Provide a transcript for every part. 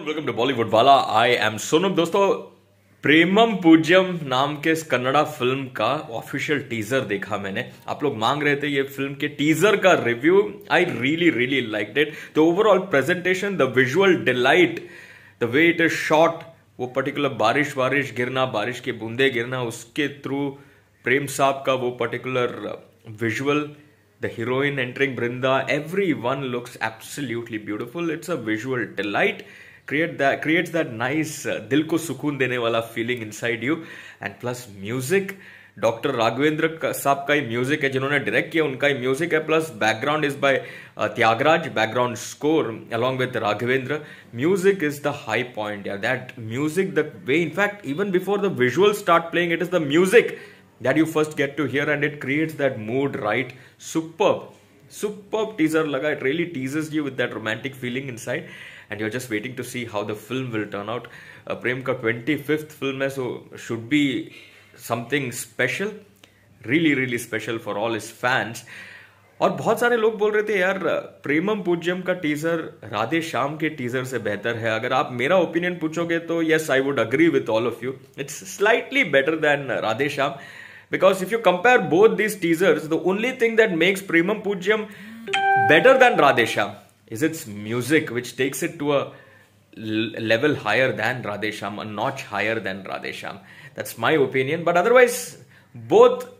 Welcome to Bollywood वाला I am Sonam दोस्तों प्रेमम पूज्यम नाम के इस कन्नड़ा फिल्म का ऑफिशियल टीजर देखा मैंने आप लोग मांग रहे थे ये फिल्म के टीजर का review I really really like that the overall presentation the visual delight the way it is shot वो पर्टिकुलर बारिश वारिश गिरना बारिश के बूंदे गिरना उसके थ्रू प्रेम साहब का वो particular visual the heroine entering entering everyone looks absolutely beautiful it's a visual delight create that creates that uh, दिल को सुकून देने वाला फीलिंग inside you and plus music doctor Raghavendra साहब का ही म्यूजिक है जिन्होंने डायरेक्ट किया उनका ही म्यूजिक है plus background is by Tyagaraj background score along with Raghavendra music is the high point that music the way in fact even before the visual start playing it is the music that you first get to hear and it creates that mood right super super teaser लगा it really teasers you with that romantic feeling inside and you are just waiting to see how the film will turn out Prem का twenty fifth film है so should be something special really really special for all is fans और बहुत सारे लोग बोल रहे थे यार प्रेमम पूज्यम का टीजर राधे श्याम के टीजर से बेहतर है अगर आप मेरा ओपिनियन पूछोगे तो yes I would agree with all of you it's slightly better than Radhe Shyam because if you compare both these teasers the only thing that makes Premam Poojyam better than Radhe Shyam is its music, which takes it to a level higher than Radhesham, a notch higher than Radhesham. That's my opinion. But otherwise, both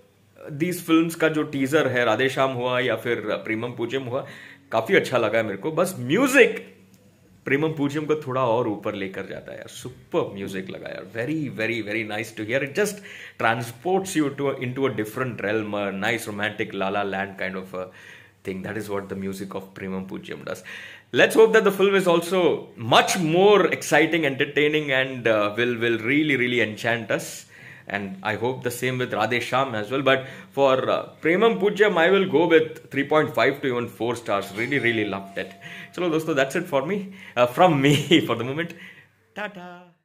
these film का जो teaser है राधेश्याम हुआ या फिर प्रीमम पूजियम हुआ काफी अच्छा लगा है मेरे को बस म्यूजिक प्रेमम पूजियम को थोड़ा और ऊपर लेकर जाता है यार सुपर म्यूजिक लगा यार very very very nice to hear it just transports you to into a different realm nice romantic La La Land kind of thing. That is what the music of Premam Pujyam does. Let's hope that the film is also much more exciting, entertaining, and uh, will will really really enchant us. And I hope the same with Radhe Shyam as well. But for uh, Premam Pujyam, I will go with 3.5 to even 4 stars. Really, really loved it. So, that's it for me. Uh, from me for the moment. Ta-ta.